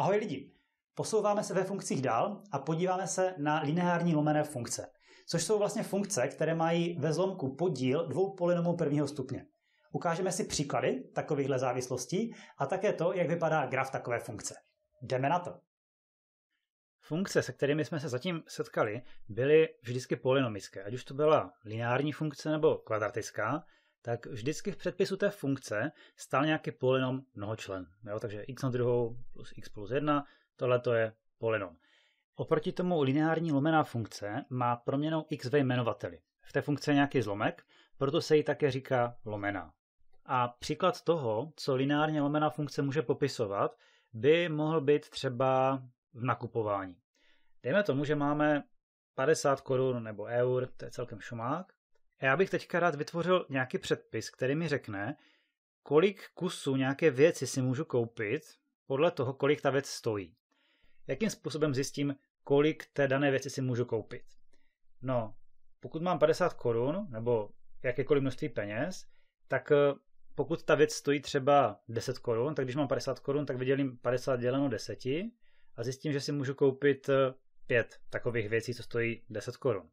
Ahoj lidi! Posouváme se ve funkcích dál a podíváme se na lineární lomené funkce, což jsou vlastně funkce, které mají ve zlomku podíl dvou polynomů prvního stupně. Ukážeme si příklady takovýchhle závislostí a také to, jak vypadá graf takové funkce. Jdeme na to! Funkce, se kterými jsme se zatím setkali, byly vždycky polynomické, ať už to byla lineární funkce nebo kvadratická, tak vždycky v předpisu té funkce stál nějaký polynom mnohočlen. Jo? Takže x na druhou plus x plus 1, tohle to je polynom. Oproti tomu lineární lomená funkce má proměnou x ve jmenovateli. V té funkci je nějaký zlomek, proto se jí také říká lomená. A příklad toho, co lineárně lomená funkce může popisovat, by mohl být třeba v nakupování. Dejme tomu, že máme 50 korun nebo eur, to je celkem šumák, já bych teďka rád vytvořil nějaký předpis, který mi řekne, kolik kusů nějaké věci si můžu koupit podle toho, kolik ta věc stojí. Jakým způsobem zjistím, kolik té dané věci si můžu koupit? No, pokud mám 50 korun nebo jakékoliv množství peněz, tak eh, pokud ta věc stojí třeba 10 korun, tak když mám 50 korun, tak vydělím 50 děleno 10 a zjistím, že si můžu koupit eh, pět takových věcí, co stojí 10 korun.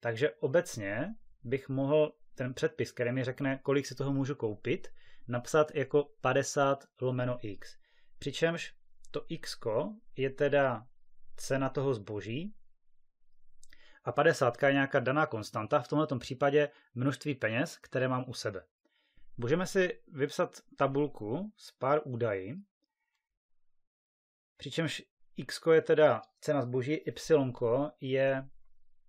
Takže obecně bych mohl ten předpis, který mi řekne, kolik si toho můžu koupit, napsat jako 50 lomeno x. Přičemž to x je teda cena toho zboží a 50 je nějaká daná konstanta, v tomto případě množství peněz, které mám u sebe. Můžeme si vypsat tabulku s pár údaji, přičemž x je teda cena zboží, y je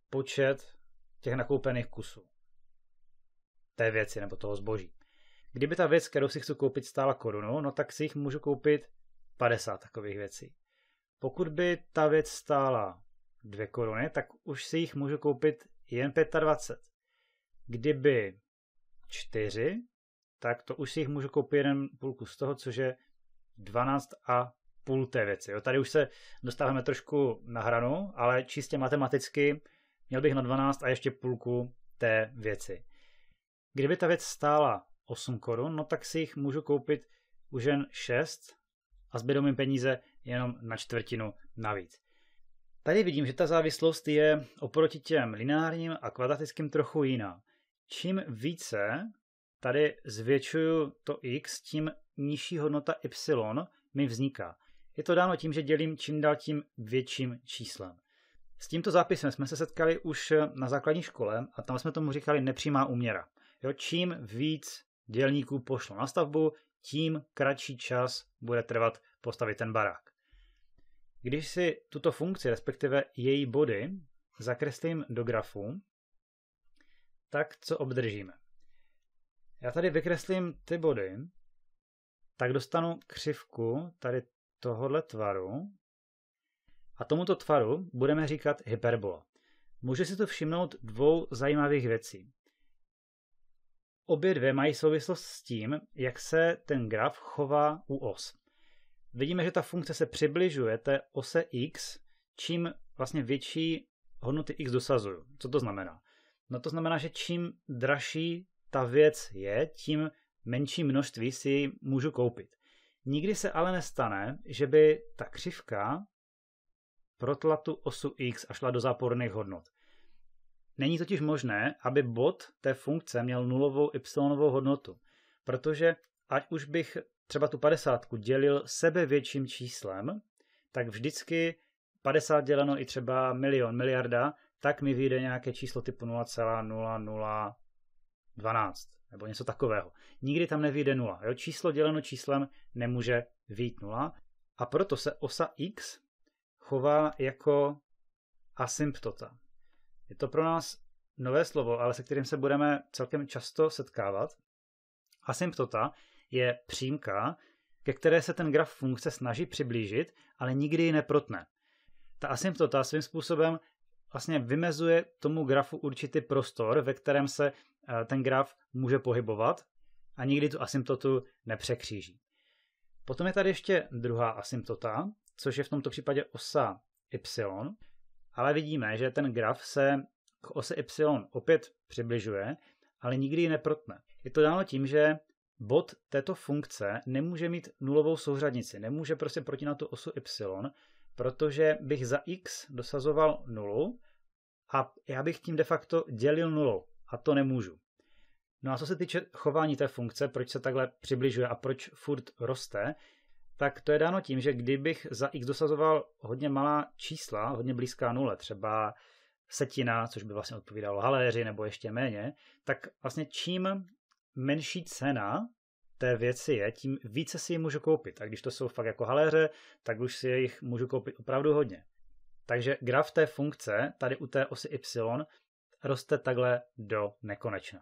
počet těch nakoupených kusů té věci nebo toho zboží. Kdyby ta věc, kterou si chci koupit, stála korunu, no tak si jich můžu koupit 50 takových věcí. Pokud by ta věc stála 2 koruny, tak už si jich můžu koupit jen 25. Kdyby 4, tak to už si jich můžu koupit jen půlku z toho, což je 12 a půl té věci. Jo, tady už se dostáváme trošku na hranu, ale čistě matematicky měl bych na 12 a ještě půlku té věci. Kdyby ta věc stála 8 korun, no tak si jich můžu koupit už jen 6 a zbydou mi peníze jenom na čtvrtinu navíc. Tady vidím, že ta závislost je oproti těm lineárním a kvadratickým trochu jiná. Čím více tady zvětšuju to x, tím nižší hodnota y mi vzniká. Je to dáno tím, že dělím čím dál tím větším číslem. S tímto zápisem jsme se setkali už eh, na základní škole a tam jsme tomu říkali nepřímá úměra. Jo, čím víc dělníků pošlo na stavbu, tím kratší čas bude trvat postavit ten barák. Když si tuto funkci, respektive její body, zakreslím do grafu, tak co obdržíme? Já tady vykreslím ty body, tak dostanu křivku tady tohohle tvaru, a tomuto tvaru budeme říkat hyperbola. Může si to všimnout dvou zajímavých věcí. Obě dvě mají souvislost s tím, jak se ten graf chová u os. Vidíme, že ta funkce se přibližuje té ose x, čím vlastně větší hodnoty x dosazuju. Co to znamená? No to znamená, že čím dražší ta věc je, tím menší množství si ji můžu koupit. Nikdy se ale nestane, že by ta křivka protla tu osu x a šla do záporných hodnot. Není totiž možné, aby bod té funkce měl nulovou y hodnotu, protože ať už bych třeba tu 50 dělil sebe větším číslem, tak vždycky 50 děleno i třeba milion, miliarda, tak mi vyjde nějaké číslo typu 0,0012 nebo něco takového. Nikdy tam nevyjde nula. Jo? Číslo děleno číslem nemůže vyjít 0. a proto se osa x chová jako asymptota. Je to pro nás nové slovo, ale se kterým se budeme celkem často setkávat. Asymptota je přímka, ke které se ten graf funkce snaží přiblížit, ale nikdy ji neprotne. Ta asymptota svým způsobem vlastně vymezuje tomu grafu určitý prostor, ve kterém se eh, ten graf může pohybovat a nikdy tu asymptotu nepřekříží. Potom je tady ještě druhá asymptota, což je v tomto případě osa y, ale vidíme, že ten graf se k ose y opět přibližuje, ale nikdy ji neprotne. Je to dáno tím, že bod této funkce nemůže mít nulovou souřadnici, nemůže prostě na tu osu y, protože bych za x dosazoval nulu a já bych tím de facto dělil nulu a to nemůžu. No a co se týče chování té funkce, proč se takhle přibližuje a proč furt roste, tak to je dáno tím, že kdybych za x dosazoval hodně malá čísla, hodně blízká nule, třeba setina, což by vlastně odpovídalo haléři nebo ještě méně, tak vlastně čím menší cena té věci je, tím více si ji můžu koupit. A když to jsou fakt jako haléře, tak už si jich můžu koupit opravdu hodně. Takže graf té funkce tady u té osy y roste takhle do nekonečna.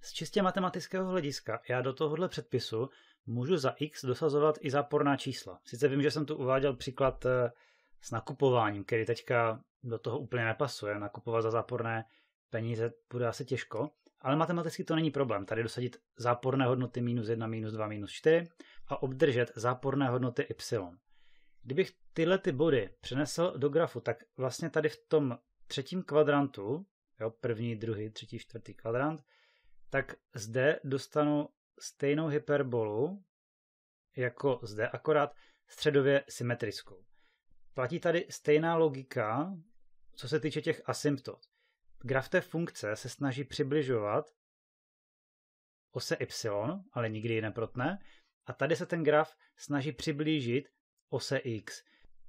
Z čistě matematického hlediska já do tohohle předpisu můžu za X dosazovat i záporná čísla. Sice vím, že jsem tu uváděl příklad eh, s nakupováním, který teďka do toho úplně nepasuje. Nakupovat za záporné peníze bude asi těžko, ale matematicky to není problém. Tady dosadit záporné hodnoty minus 1, minus 2, minus 4 a obdržet záporné hodnoty y. Kdybych tyhle ty body přenesl do grafu, tak vlastně tady v tom třetím kvadrantu, jo, první, druhý, třetí, čtvrtý kvadrant, tak zde dostanu stejnou hyperbolu jako zde, akorát středově symetrickou. Platí tady stejná logika, co se týče těch asymptot. Graf té funkce se snaží přibližovat ose y, ale nikdy ji neprotne, a tady se ten graf snaží přiblížit ose x.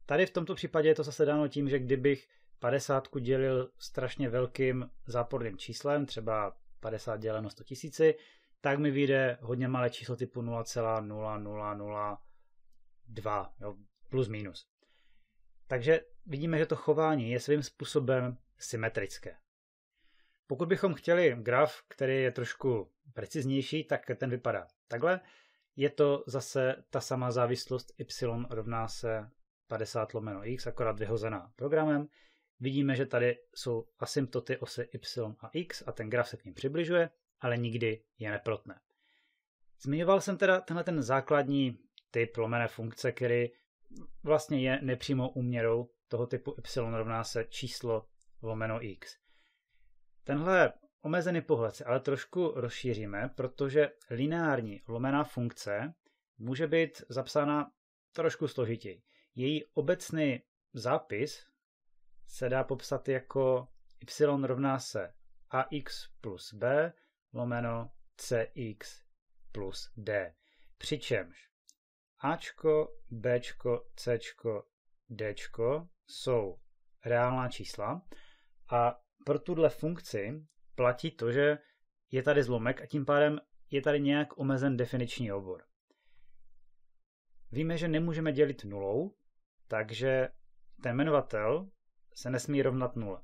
Tady v tomto případě je to zase dáno tím, že kdybych 50 dělil strašně velkým záporným číslem, třeba 50 děleno 100 tisíci, tak mi vyjde hodně malé číslo typu 0,0002, jo, plus minus. Takže vidíme, že to chování je svým způsobem symetrické. Pokud bychom chtěli graf, který je trošku preciznější, tak ten vypadá takhle. Je to zase ta samá závislost y rovná se 50 lomeno x, akorát vyhozená programem. Vidíme, že tady jsou asymptoty ose y a x a ten graf se k ním přibližuje, ale nikdy je neprotne. Zmiňoval jsem teda tenhle ten základní typ lomené funkce, který vlastně je nepřímou úměrou toho typu y rovná se číslo lomeno x. Tenhle omezený pohled se ale trošku rozšíříme, protože lineární lomená funkce může být zapsána trošku složitěji. Její obecný zápis se dá popsat jako y rovná se ax plus b lomeno cx plus d. Přičemž ačko, bčko, cčko, dčko jsou reálná čísla a pro tuhle funkci platí to, že je tady zlomek a tím pádem je tady nějak omezen definiční obor. Víme, že nemůžeme dělit nulou, takže ten jmenovatel se nesmí rovnat nule.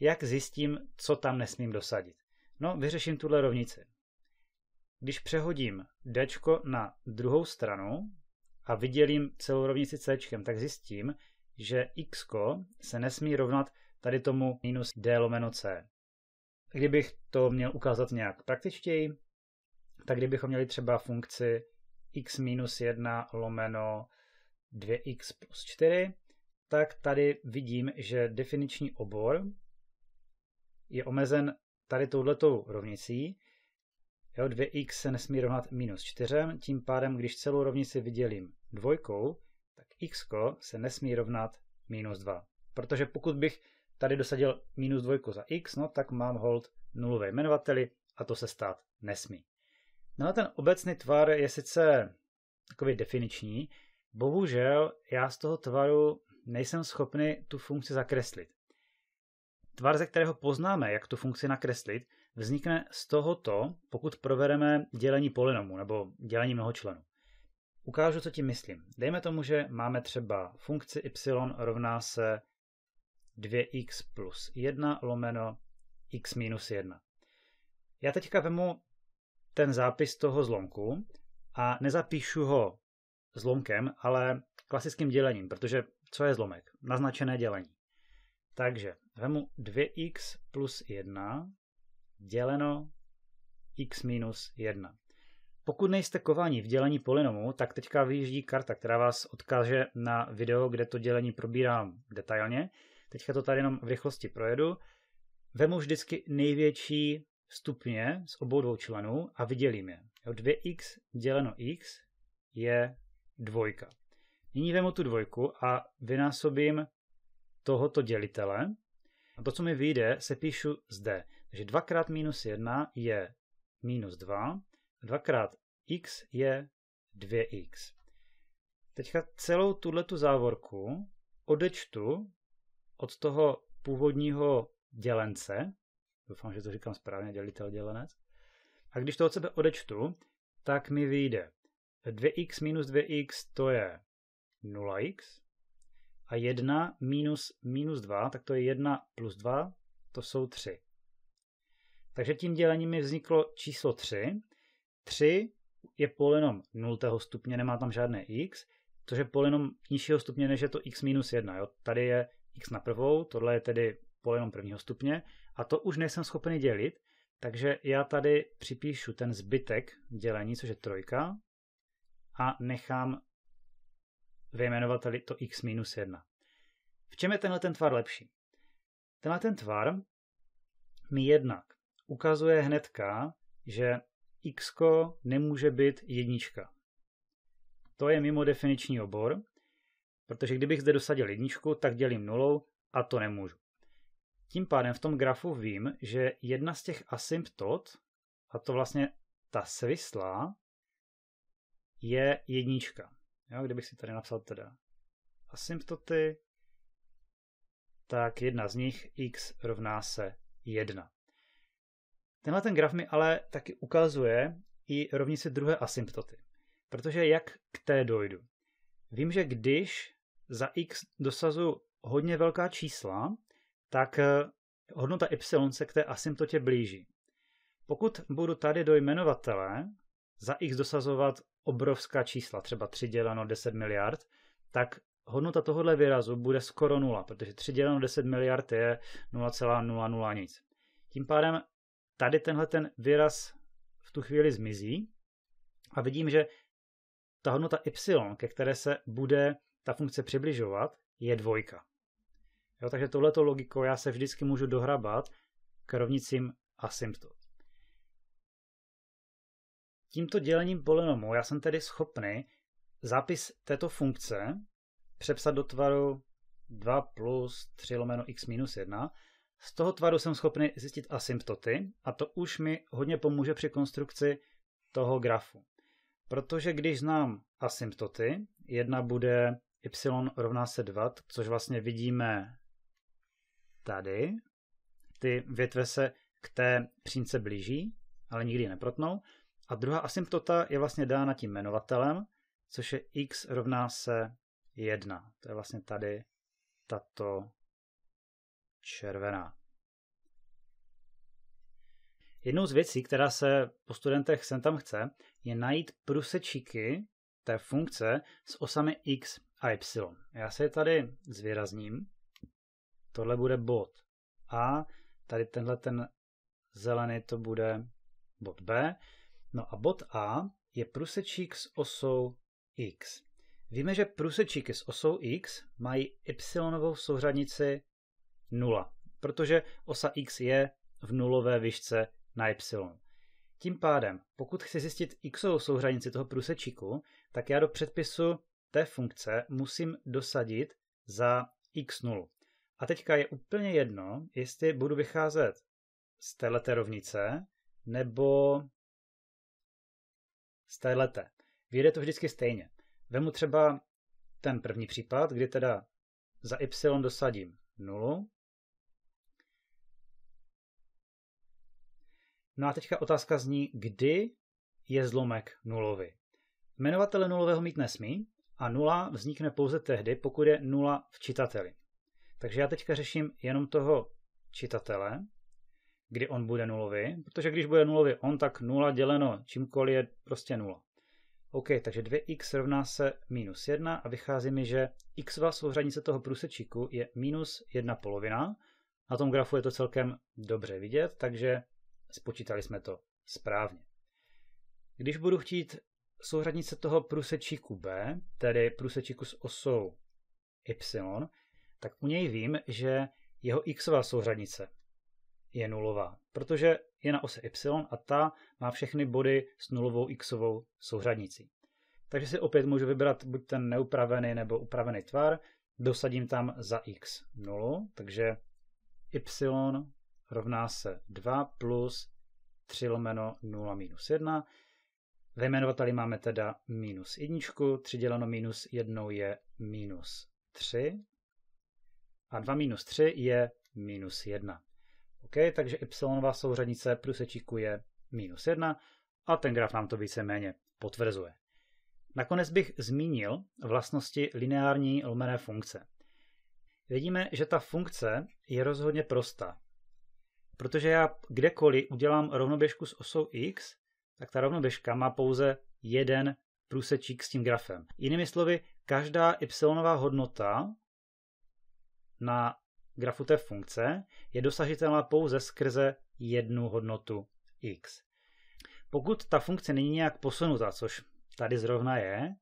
Jak zjistím, co tam nesmím dosadit? No, vyřeším tuhle rovnici. Když přehodím d na druhou stranu a vydělím celou rovnici c, tak zjistím, že x se nesmí rovnat tady tomu minus d lomeno c. Kdybych to měl ukázat nějak praktičtěji, tak kdybychom měli třeba funkci x minus 1 lomeno 2x plus 4, tak tady vidím, že definiční obor je omezen tady touhletou rovnicí. Jo, 2x se nesmí rovnat minus 4, tím pádem, když celou rovnici vydělím dvojkou, tak x se nesmí rovnat minus 2. Protože pokud bych tady dosadil minus 2 za x, no tak mám hold nulové jmenovateli a to se stát nesmí. No a ten obecný tvar je sice takový definiční, bohužel já z toho tvaru nejsem schopný tu funkci zakreslit. Tvar, ze kterého poznáme, jak tu funkci nakreslit, vznikne z tohoto, pokud provedeme dělení polynomu nebo dělení členů. Ukážu, co tím myslím. Dejme tomu, že máme třeba funkci y rovná se 2x plus 1 lomeno x minus 1. Já teďka vemu ten zápis toho zlomku a nezapíšu ho zlomkem, ale klasickým dělením, protože co je zlomek? Naznačené dělení. Takže vemu 2x plus 1 děleno x minus 1. Pokud nejste kováni v dělení polynomu, tak teďka vyjíždí karta, která vás odkáže na video, kde to dělení probírám detailně. Teďka to tady jenom v rychlosti projedu. Vemu vždycky největší stupně z obou dvou členů a vydělím je. 2x děleno x je dvojka. Nyní vemu tu dvojku a vynásobím tohoto dělitele. A to, co mi vyjde, se píšu zde. Takže 2 krát minus 1 je minus 2, 2 krát x je 2x. Teďka celou tuhletu závorku odečtu od toho původního dělence, doufám, že to říkám správně, dělitel, dělenec, a když to od sebe odečtu, tak mi vyjde 2x minus 2x to je 0x a 1 minus minus 2, tak to je 1 plus 2, to jsou 3. Takže tím dělením mi vzniklo číslo 3. 3 je polenom 0. stupně, nemá tam žádné x, což je polenom nižšího stupně, než je to x minus 1. Jo? Tady je x na prvou, tohle je tedy polenom prvního stupně a to už nejsem schopen dělit, takže já tady připíšu ten zbytek dělení, což je trojka, a nechám ve jmenovateli to x minus 1. V čem je tenhle ten tvar lepší? Tenhle ten tvar mi jednak ukazuje hnedka, že x nemůže být jednička. To je mimo definiční obor, protože kdybych zde dosadil jedničku, tak dělím nulou a to nemůžu. Tím pádem v tom grafu vím, že jedna z těch asymptot, a to vlastně ta svislá, je jednička. Jo, kdybych si tady napsal teda asymptoty, tak jedna z nich x rovná se 1. Tenhle ten graf mi ale taky ukazuje i rovnici druhé asymptoty. Protože jak k té dojdu? Vím, že když za x dosazu hodně velká čísla, tak eh, hodnota y se k té asymptotě blíží. Pokud budu tady do jmenovatele za x dosazovat obrovská čísla, třeba 3 děleno 10 miliard, tak hodnota tohohle výrazu bude skoro nula, protože 3 děleno 10 miliard je 0,00 nic. Tím pádem tady tenhle ten výraz v tu chvíli zmizí a vidím, že ta hodnota y, ke které se bude ta funkce přibližovat, je dvojka. Jo, takže tohleto logikou já se vždycky můžu dohrabat k rovnicím asymptot. Tímto dělením polynomu já jsem tedy schopný zápis této funkce přepsat do tvaru 2 plus 3 lomeno x minus 1. Z toho tvaru jsem schopný zjistit asymptoty a to už mi hodně pomůže při konstrukci toho grafu. Protože když znám asymptoty, jedna bude y rovná se 2, což vlastně vidíme tady. Ty větve se k té přímce blíží, ale nikdy neprotnou. A druhá asymptota je vlastně dána tím jmenovatelem, což je x rovná se 1. To je vlastně tady tato červená. Jednou z věcí, která se po studentech sem tam chce, je najít prusečíky té funkce s osami x a y. Já se je tady zvýrazním. Tohle bude bod A, tady tenhle ten zelený to bude bod B. No a bod A je průsečík s osou x. Víme, že průsečíky s osou x mají y souřadnici 0, protože osa x je v nulové výšce na y. Tím pádem, pokud chci zjistit x souřadnici toho průsečíku, tak já do předpisu té funkce musím dosadit za x0. A teďka je úplně jedno, jestli budu vycházet z této rovnice nebo z téhleté. Vyjde to vždycky stejně. Vemu třeba ten první případ, kdy teda za y dosadím nulu. No a teďka otázka zní, kdy je zlomek nulový. Jmenovatele nulového mít nesmí a nula vznikne pouze tehdy, pokud je nula v čitateli. Takže já teďka řeším jenom toho čitatele, kdy on bude nulový, protože když bude nulový on, tak nula děleno čímkoliv je prostě nula. OK, takže 2x rovná se minus 1 a vychází mi, že x souřadnice toho průsečíku je minus 1 polovina. Na tom grafu je to celkem dobře vidět, takže spočítali jsme to správně. Když budu chtít souřadnice toho průsečíku B, tedy průsečíku s osou y, tak u něj vím, že jeho x souřadnice je nulová, protože je na ose y a ta má všechny body s nulovou x souřadnicí. Takže si opět můžu vybrat buď ten neupravený nebo upravený tvar, dosadím tam za x 0, takže y rovná se 2 plus 3 lomeno 0 minus 1. Ve jmenovateli máme teda minus 1, 3 děleno minus 1 je minus 3 a 2 minus 3 je minus 1. OK, takže y souřadnice průsečíku je minus 1 a ten graf nám to víceméně potvrzuje. Nakonec bych zmínil vlastnosti lineární lomené funkce. Vidíme, že ta funkce je rozhodně prostá. Protože já kdekoliv udělám rovnoběžku s osou x, tak ta rovnoběžka má pouze jeden průsečík s tím grafem. Jinými slovy, každá y hodnota na grafu té funkce je dosažitelná pouze skrze jednu hodnotu x. Pokud ta funkce není nějak posunuta, což tady zrovna je,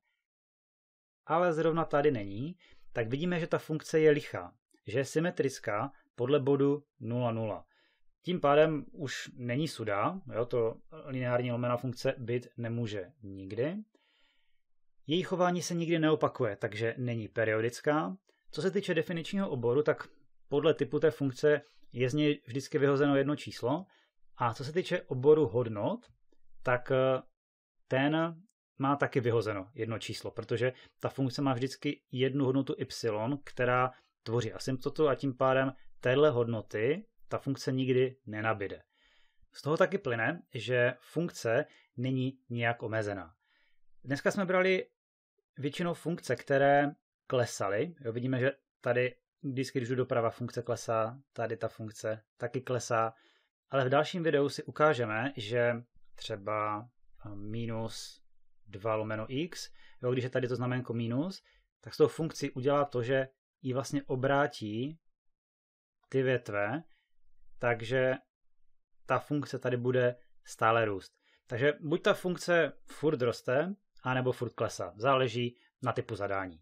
ale zrovna tady není, tak vidíme, že ta funkce je lichá, že je symetrická podle bodu 0, 0. Tím pádem už není sudá, jo, to lineární lomená funkce být nemůže nikdy. Její chování se nikdy neopakuje, takže není periodická. Co se týče definičního oboru, tak podle typu té funkce je z něj vždycky vyhozeno jedno číslo. A co se týče oboru hodnot, tak eh, ten má taky vyhozeno jedno číslo, protože ta funkce má vždycky jednu hodnotu y, která tvoří asymptotu a tím pádem téhle hodnoty ta funkce nikdy nenabide. Z toho taky plyne, že funkce není nijak omezená. Dneska jsme brali většinou funkce, které klesaly. Jo, vidíme, že tady vždycky, když doprava funkce klesá, tady ta funkce taky klesá. Ale v dalším videu si ukážeme, že třeba eh, minus 2 lomeno x, jo, když je tady to znamenko minus, tak s tou funkcí udělá to, že ji vlastně obrátí ty větve, takže ta funkce tady bude stále růst. Takže buď ta funkce furt roste, anebo furt klesá. Záleží na typu zadání.